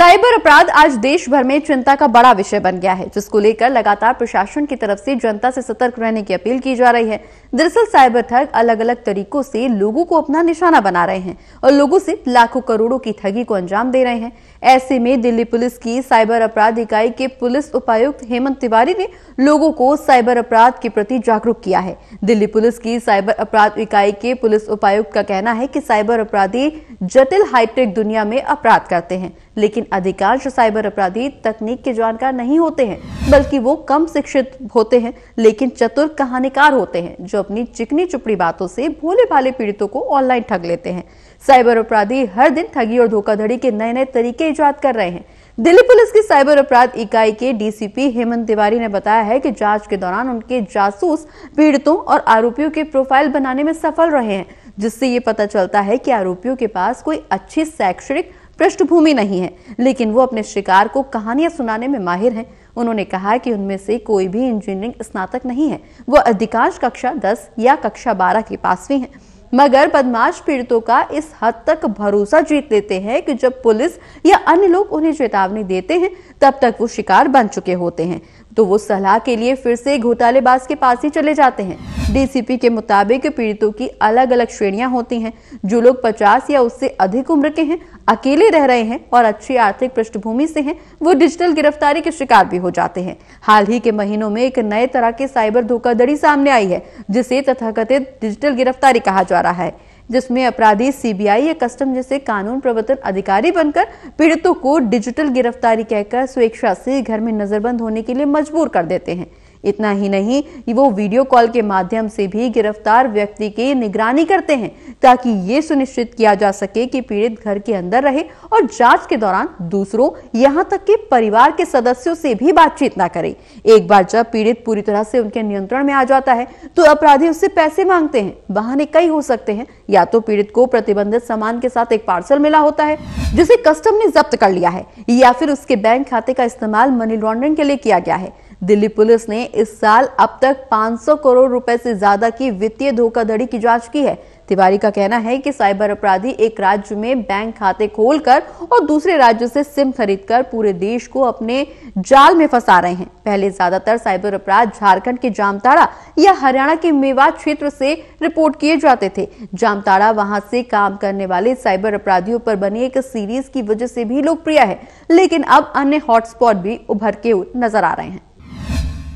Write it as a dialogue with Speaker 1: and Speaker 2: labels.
Speaker 1: cyber अपराध आज देश भर में चिंता का बड़ा विषय बन गया है जिसको लेकर लगातार प्रशासन की तरफ से जनता से सतर्क रहने की अपील की जा रही है दरअसल साइबर ठग अलग अलग तरीकों से लोगों को अपना निशाना बना रहे हैं और लोगों से लाखों करोड़ों की ठगी को अंजाम दे रहे हैं ऐसे में दिल्ली पुलिस की साइबर अपराध इकाई के पुलिस उपायुक्त हेमंत तिवारी ने लोगों को साइबर अपराध के प्रति जागरूक किया है दिल्ली पुलिस की साइबर अपराध इकाई के पुलिस उपायुक्त का कहना है की साइबर अपराधी जटिल हाईटेक दुनिया में अपराध करते हैं लेकिन अधिकांश साइबर अपराधी तकनीक के जानकार नहीं होते हैं बल्कि वो कम शिक्षित होते हैं लेकिन चतुर कहानीकार होते हैं जो अपनी चिकनी चुपड़ी बातों से भोले भाले पीड़ितों को ऑनलाइन ठग लेते हैं साइबर अपराधी हर दिन ठगी और धोखाधड़ी के नए नए तरीके ईजाद कर रहे हैं दिल्ली पुलिस की साइबर अपराध इकाई के डीसीपी हेमंत तिवारी ने बताया है कि जांच के दौरान उनके जासूस पीड़ितों और आरोपियों के प्रोफाइल बनाने में सफल रहे हैं जिससे ये पता चलता है कि आरोपियों के पास कोई अच्छी शैक्षणिक पृष्ठभूमि नहीं है लेकिन वो अपने शिकार को कहानियां सुनाने में माहिर हैं उन्होंने कहा कि उनमें से कोई भी इंजीनियरिंग स्नातक नहीं है वो अधिकांश कक्षा 10 या कक्षा 12 के पास भी हैं मगर बदमाश पीड़ितों का इस हद तक भरोसा जीत लेते हैं कि जब पुलिस या अन्य लोग उन्हें चेतावनी देते हैं तब तक वो शिकार बन चुके होते हैं तो वो सलाह के लिए फिर से घोटालेबाज के पास ही चले जाते हैं डीसीपी के मुताबिक पीड़ितों की अलग अलग श्रेणियां होती हैं जो लोग 50 या उससे अधिक उम्र के हैं अकेले रह रहे हैं और अच्छी आर्थिक पृष्ठभूमि से हैं वो डिजिटल गिरफ्तारी के शिकार भी हो जाते हैं हाल ही के महीनों में एक नए तरह के साइबर धोखाधड़ी सामने आई है जिसे तथाकथित डिजिटल गिरफ्तारी कहा जा रहा है जिसमें अपराधी सीबीआई या कस्टम जैसे कानून प्रवर्तन अधिकारी बनकर पीड़ितों को डिजिटल गिरफ्तारी कहकर स्वेच्छा से घर में नजरबंद होने के लिए मजबूर कर देते हैं इतना ही नहीं वो वीडियो कॉल के माध्यम से भी गिरफ्तार व्यक्ति की निगरानी करते हैं ताकि ये सुनिश्चित किया जा सके कि पीड़ित घर के अंदर रहे और जांच के दौरान दूसरों यहाँ तक कि परिवार के सदस्यों से भी बातचीत ना करे एक बार जब पीड़ित पूरी तरह से उनके नियंत्रण में आ जाता है तो अपराधी उससे पैसे मांगते हैं बहाने कई हो सकते हैं या तो पीड़ित को प्रतिबंधित सामान के साथ एक पार्सल मिला होता है जिसे कस्टम ने जब्त कर लिया है या फिर उसके बैंक खाते का इस्तेमाल मनी लॉन्ड्रिंग के लिए किया गया है दिल्ली पुलिस ने इस साल अब तक 500 करोड़ रुपए से ज्यादा की वित्तीय धोखाधड़ी की जांच की है तिवारी का कहना है कि साइबर अपराधी एक राज्य में बैंक खाते खोलकर और दूसरे राज्य से सिम खरीदकर पूरे देश को अपने जाल में फंसा रहे हैं पहले ज्यादातर साइबर अपराध झारखंड के जामताड़ा या हरियाणा के मेवात क्षेत्र से रिपोर्ट किए जाते थे जामताड़ा वहां से काम करने वाले साइबर अपराधियों पर बनी एक सीरीज की वजह से भी लोकप्रिय है लेकिन अब अन्य हॉटस्पॉट भी उभर के नजर आ रहे हैं